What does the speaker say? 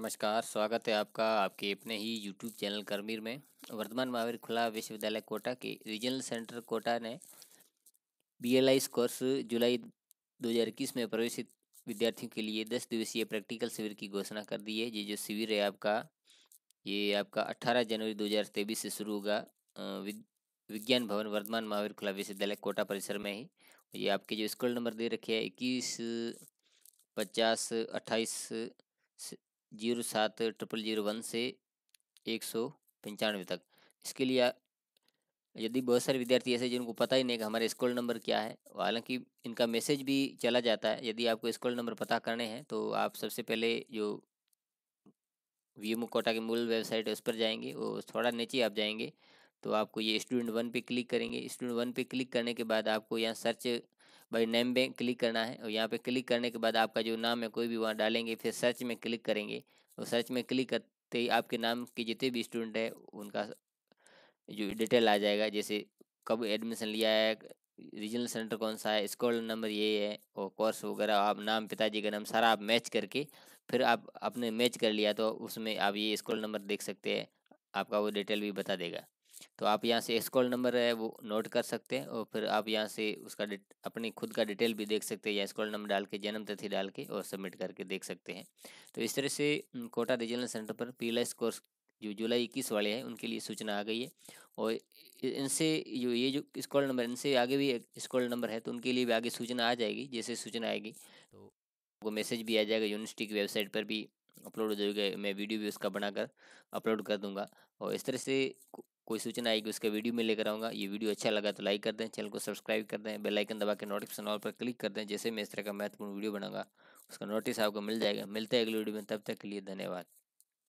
नमस्कार स्वागत है आपका आपके अपने ही यूट्यूब चैनल करमीर में वर्तमान महावीर खुला विश्वविद्यालय कोटा के रीजनल सेंटर कोटा ने बी एल आई कोर्स जुलाई 2021 में प्रवेशित विद्यार्थियों के लिए दस दिवसीय प्रैक्टिकल शिविर की घोषणा कर दी है ये जो शिविर है आपका ये आपका अट्ठारह जनवरी दो से शुरू होगा विज्ञान भवन वर्धमान महावीर खुला विश्वविद्यालय कोटा परिसर में ही ये आपके जो स्कूल नंबर दे रखे है इक्कीस पचास अट्ठाईस जीरो सात ट्रिपल जीरो वन से एक सौ पंचानवे तक इसके लिए यदि बहुत सारे विद्यार्थी ऐसे जिनको पता ही नहीं कि हमारे स्कूल नंबर क्या है हालांकि इनका मैसेज भी चला जाता है यदि आपको स्कूल नंबर पता करने हैं तो आप सबसे पहले जो एम कोटा की मूल वेबसाइट है उस पर जाएंगे वो थोड़ा नीचे आप जाएंगे तो आपको ये स्टूडेंट वन पे क्लिक करेंगे स्टूडेंट वन पे क्लिक करने के बाद आपको यहाँ सर्च भाई नेम पे क्लिक करना है और यहाँ पे क्लिक करने के बाद आपका जो नाम है कोई भी वहाँ डालेंगे फिर सर्च में क्लिक करेंगे और सर्च में क्लिक करते ही आपके नाम के जितने भी स्टूडेंट हैं उनका जो डिटेल आ जाएगा जैसे कब एडमिशन लिया है रीजनल सेंटर कौन सा है स्कॉलर नंबर ये है और कोर्स वगैरह आप नाम पिताजी का नाम सारा आप मैच करके फिर आप अपने मैच कर लिया तो उसमें आप ये स्कॉलर नंबर देख सकते हैं आपका वो डिटेल भी बता देगा तो आप यहाँ से स्कॉल नंबर है वो नोट कर सकते हैं और फिर आप यहाँ से उसका अपनी खुद का डिटेल भी देख सकते हैं या स्कॉल नंबर डाल के जन्म तिथि डाल के और सबमिट करके देख सकते हैं तो इस तरह से कोटा रीजनल सेंटर पर पीलाइस कोर्स जो जुलाई इक्कीस वाले हैं उनके लिए सूचना आ गई है और इनसे जो ये जो स्कॉल नंबर इनसे आगे भी स्कॉल नंबर है तो उनके लिए भी आगे सूचना आ जाएगी जैसे सूचना आएगी तो वो मैसेज भी आ जाएगा यूनिवर्सिटी की वेबसाइट पर भी अपलोड हो जाएगा मैं वीडियो भी उसका बनाकर अपलोड कर दूंगा और इस तरह से कोई सूचना आएगी उसका वीडियो में लेकर आऊँगा ये वीडियो अच्छा लगा तो लाइक कर दें चैनल को सब्सक्राइब कर दें बेलाइकन दबा के नोटिफिकेशन ऑल पर क्लिक कर दें जैसे मैं इस तरह का महत्वपूर्ण वीडियो बनाऊंगा उसका नोटिस आपको मिल जाएगा मिलते हैं अगले वीडियो में तब तक के लिए धन्यवाद